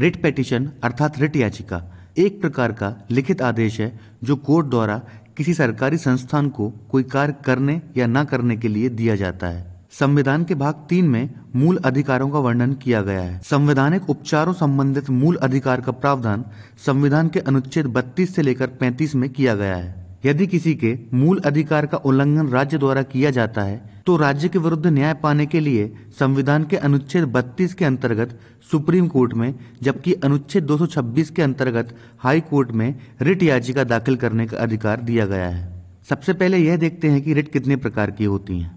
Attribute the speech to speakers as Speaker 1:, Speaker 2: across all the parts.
Speaker 1: writ petition अर्थात writ याचिका एक प्रकार का लिखित आदेश है जो कोर्ट द्वारा किसी सरकारी संस्थान को कोई कार्य करने या न करने के लिए दिया जाता है संविधान के भाग तीन में मूल अधिकारों का वर्णन किया गया है संवैधानिक उपचारों संबंधित मूल अधिकार का प्रावधान संविधान के अनुच्छेद 32 से लेकर 35 में किया गया है यदि किसी के मूल अधिकार का उल्लंघन राज्य द्वारा किया जाता है तो राज्य के विरुद्ध न्याय पाने के लिए संविधान के अनुच्छेद 32 के अंतर्गत सुप्रीम कोर्ट में जबकि अनुच्छेद 226 के अंतर्गत हाई कोर्ट में रिट याचिका दाखिल करने का अधिकार दिया गया है सबसे पहले यह देखते हैं कि रिट कितने प्रकार की होती हैं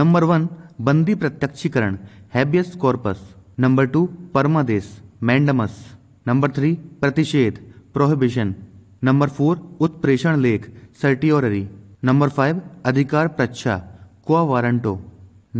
Speaker 1: नंबर वन बंदी प्रत्यक्षीकरण हैबियस कॉर्पस नंबर टू परमादेश मैंडमस नंबर थ्री प्रतिषेध प्रोहिबिशन नंबर फोर उत्प्रेषण लेख सर्टियोररी नंबर फाइव अधिकार प्रच्छा क्वा वारंटो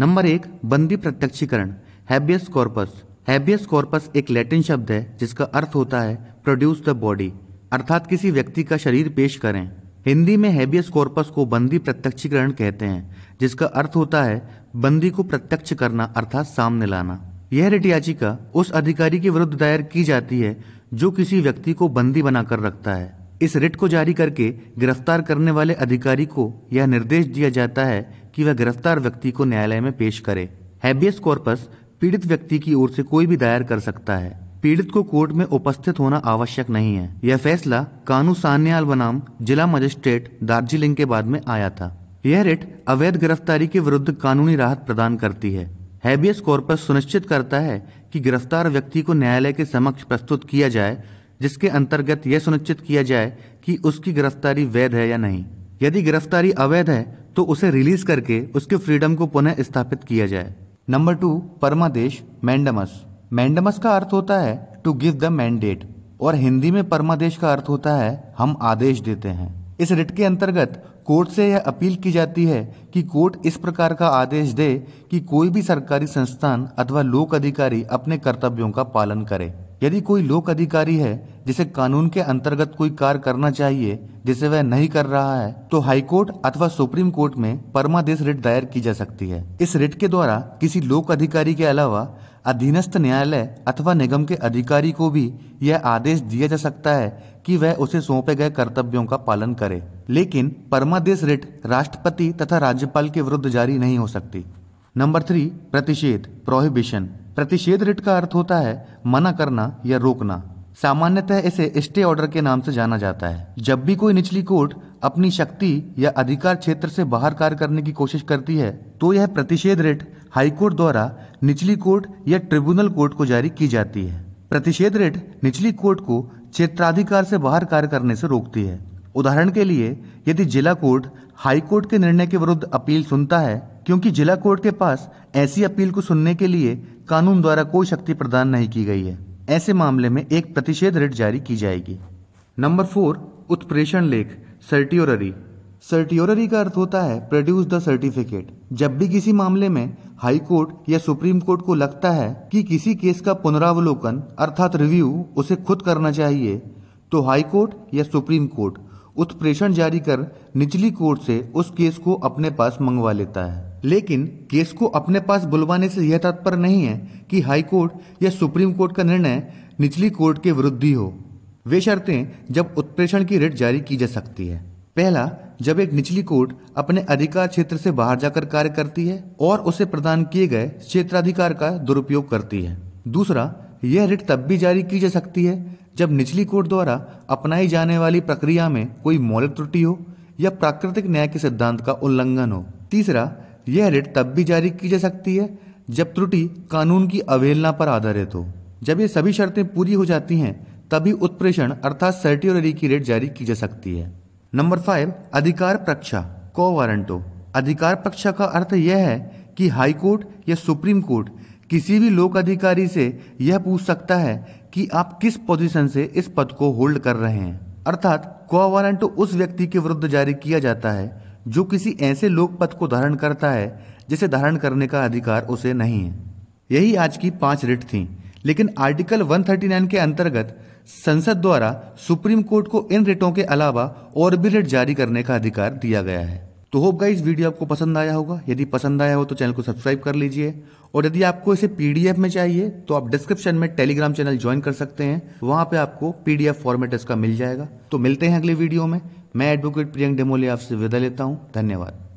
Speaker 1: नंबर एक बंदी प्रत्यक्षीकरण हैबियस कॉर्पस हैबियस कॉर्पस एक लैटिन शब्द है जिसका अर्थ होता है प्रोड्यूस द बॉडी अर्थात किसी व्यक्ति का शरीर पेश करें हिंदी में हैबियस कॉर्पस को बंदी प्रत्यक्षीकरण कहते हैं जिसका अर्थ होता है बंदी को प्रत्यक्ष करना अर्थात सामने लाना यह रिट याचिका उस अधिकारी के विरुद्ध दायर की जाती है जो किसी व्यक्ति को बंदी बनाकर रखता है इस रिट को जारी करके गिरफ्तार करने वाले अधिकारी को यह निर्देश दिया जाता है कि वह गिरफ्तार व्यक्ति को न्यायालय में पेश करे हैबियस कॉर्पस पीड़ित व्यक्ति की ओर से कोई भी दायर कर सकता है पीड़ित को कोर्ट में उपस्थित होना आवश्यक नहीं है यह फैसला कानू सान्याल बनाम जिला मजिस्ट्रेट दार्जिलिंग के बाद में आया था यह रिट अवैध गिरफ्तारी के विरुद्ध कानूनी राहत प्रदान करती है हैबियस कॉर्पस सुनिश्चित करता है कि गिरफ्तार व्यक्ति को न्यायालय के समक्ष प्रस्तुत किया जाए जिसके अंतर्गत यह सुनिश्चित किया जाए कि उसकी गिरफ्तारी वैध है या नहीं यदि गिरफ्तारी अवैध है तो उसे रिलीज करके उसके फ्रीडम को पुनः स्थापित किया जाए नंबर टू परमादेश मैंडमस मैंडमस का अर्थ होता है टू गिव द मैंडेट और हिंदी में परमादेश का अर्थ होता है हम आदेश देते हैं इस रिट के अंतर्गत कोर्ट से यह अपील की जाती है कि कोर्ट इस प्रकार का आदेश दे कि कोई भी सरकारी संस्थान अथवा लोक अधिकारी अपने कर्तव्यों का पालन करे यदि कोई लोक अधिकारी है जिसे कानून के अंतर्गत कोई कार्य करना चाहिए जिसे वह नहीं कर रहा है तो हाईकोर्ट अथवा सुप्रीम कोर्ट में परमादेश रिट दायर की जा सकती है इस रिट के द्वारा किसी लोक अधिकारी के अलावा अधीनस्थ न्यायालय अथवा निगम के अधिकारी को भी यह आदेश दिया जा सकता है कि वह उसे सौंपे गए कर्तव्यों का पालन करे लेकिन परमादेश रिट राष्ट्रपति तथा राज्यपाल के विरुद्ध जारी नहीं हो सकती नंबर थ्री प्रतिषेध प्रोहिबिशन प्रतिषेध रिट का अर्थ होता है मना करना या रोकना सामान्यतः इसे स्टे ऑर्डर के नाम से जाना जाता है जब भी कोई निचली कोर्ट अपनी शक्ति या अधिकार क्षेत्र से बाहर कार्य करने की कोशिश करती है तो यह प्रतिषेध रिट हाईकोर्ट द्वारा निचली कोर्ट या ट्रिब्यूनल कोर्ट को जारी की जाती है प्रतिषेध रिट निचली कोर्ट को क्षेत्राधिकार से बाहर कार्य करने से रोकती है उदाहरण के लिए यदि जिला कोर्ट हाईकोर्ट के निर्णय के विरुद्ध अपील सुनता है क्योंकि जिला कोर्ट के पास ऐसी अपील को सुनने के लिए कानून द्वारा कोई शक्ति प्रदान नहीं की गई है ऐसे मामले में एक प्रतिषेध रिट जारी की जाएगी नंबर फोर उत्प्रेषण लेख सर्टियोररी सर्टियोररी का अर्थ होता है प्रोड्यूस द सर्टिफिकेट जब भी किसी मामले में हाई कोर्ट या सुप्रीम कोर्ट को लगता है कि किसी केस का पुनरावलोकन अर्थात रिव्यू उसे खुद करना चाहिए तो हाई कोर्ट या सुप्रीम कोर्ट उत्प्रेषण जारी कर निचली कोर्ट से उस केस को अपने पास मंगवा लेता है लेकिन केस को अपने पास बुलवाने से यह तात्पर्य नहीं है कि हाई कोर्ट या सुप्रीम कोर्ट का निर्णय निचली कोर्ट के विरुद्ध ही हो वे शर्तें जब उत्प्रेषण की रिट जारी की जा सकती है पहला जब एक निचली कोर्ट अपने अधिकार क्षेत्र से बाहर जाकर कार्य करती है और उसे प्रदान किए गए क्षेत्राधिकार का दुरुपयोग करती है दूसरा यह रिट तब भी जारी की जा सकती है जब निचली कोर्ट द्वारा अपनाई जाने वाली प्रक्रिया में कोई मौलिक त्रुटि हो या प्राकृतिक न्याय के सिद्धांत का उल्लंघन हो तीसरा यह रिट तब भी जारी की जा सकती है जब त्रुटि कानून की अवहेलना पर आधारित हो जब ये सभी शर्तें पूरी हो जाती हैं तभी उत्प्रेषण अर्थात सर्टियोरी की रेट जारी की जा सकती है नंबर फाइव अधिकार प्रक्षा को वारंटो अधिकार प्रक्षा का अर्थ यह है कि हाई कोर्ट या सुप्रीम कोर्ट किसी भी लोक अधिकारी से यह पूछ सकता है कि आप किस पोजीशन से इस पद को होल्ड कर रहे हैं अर्थात को वारंटो उस व्यक्ति के विरुद्ध जारी किया जाता है जो किसी ऐसे लोक को धारण करता है जिसे धारण करने का अधिकार उसे नहीं है यही आज की पांच रिट थी लेकिन आर्टिकल 139 के अंतर्गत संसद द्वारा सुप्रीम कोर्ट को इन रिटों के अलावा और भी रिट जारी करने का अधिकार दिया गया है तो होप गाइस वीडियो आपको पसंद आया होगा यदि पसंद आया हो तो चैनल को सब्सक्राइब कर लीजिए और यदि आपको इसे पीडीएफ में चाहिए तो आप डिस्क्रिप्शन में टेलीग्राम चैनल ज्वाइन कर सकते हैं वहां पे आपको पीडीएफ फॉर्मेट इसका मिल जाएगा तो मिलते हैं अगले वीडियो में मैं एडवोकेट प्रियंक डेमोले आपसे विदा लेता हूँ धन्यवाद